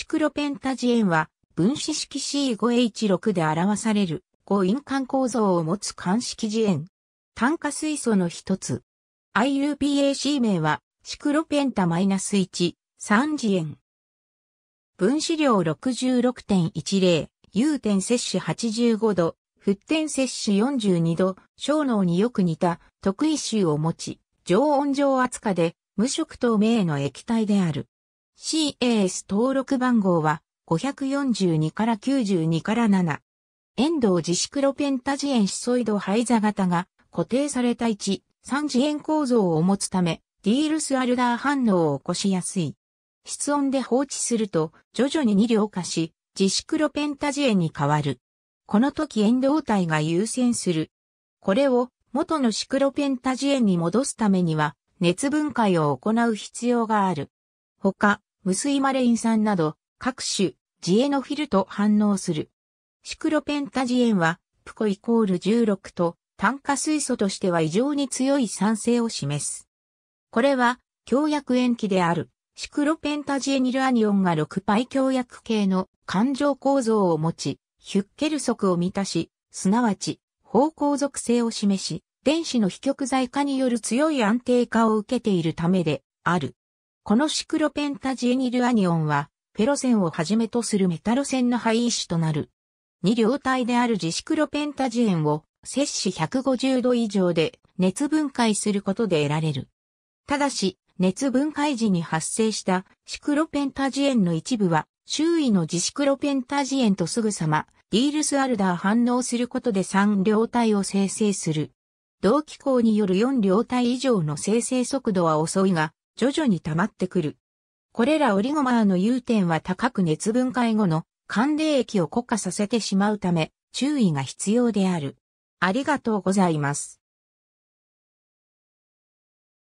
シクロペンタジエンは分子式 C5H6 で表される5因環構造を持つ環式次塩。炭化水素の一つ。IUPAC 名はシクロペンタマイナス -1、3次塩。分子量66.10、有点摂取85度、沸点摂取42度、小脳によく似た特異臭を持ち、常温上扱で無色透明の液体である。CAS 登録番号は542から92から7。遠藤自シクロペンタジエンシソイド灰座型が固定された1、3次元構造を持つため、ディールスアルダー反応を起こしやすい。室温で放置すると徐々に二量化し、自シクロペンタジエンに変わる。この時遠藤体が優先する。これを元のシクロペンタジエンに戻すためには熱分解を行う必要がある。他、無水マレイン酸など、各種、ジエノフィルと反応する。シクロペンタジエンは、プコイコール16と、炭化水素としては異常に強い酸性を示す。これは、強薬塩基である、シクロペンタジエニルアニオンが6パイ強薬系の環状構造を持ち、ヒュッケル則を満たし、すなわち、方向属性を示し、電子の非極材化による強い安定化を受けているためで、ある。このシクロペンタジエニルアニオンは、フェロセンをはじめとするメタロセンの配位となる。二両体であるジシクロペンタジエンを、摂氏150度以上で熱分解することで得られる。ただし、熱分解時に発生したシクロペンタジエンの一部は、周囲のジシクロペンタジエンとすぐさま、ディールスアルダー反応することで3両体を生成する。同機構による4両体以上の生成速度は遅いが、徐々に溜まってくる。これらオリゴマーの融点は高く熱分解後の寒冷液を固化させてしまうため注意が必要である。ありがとうございます。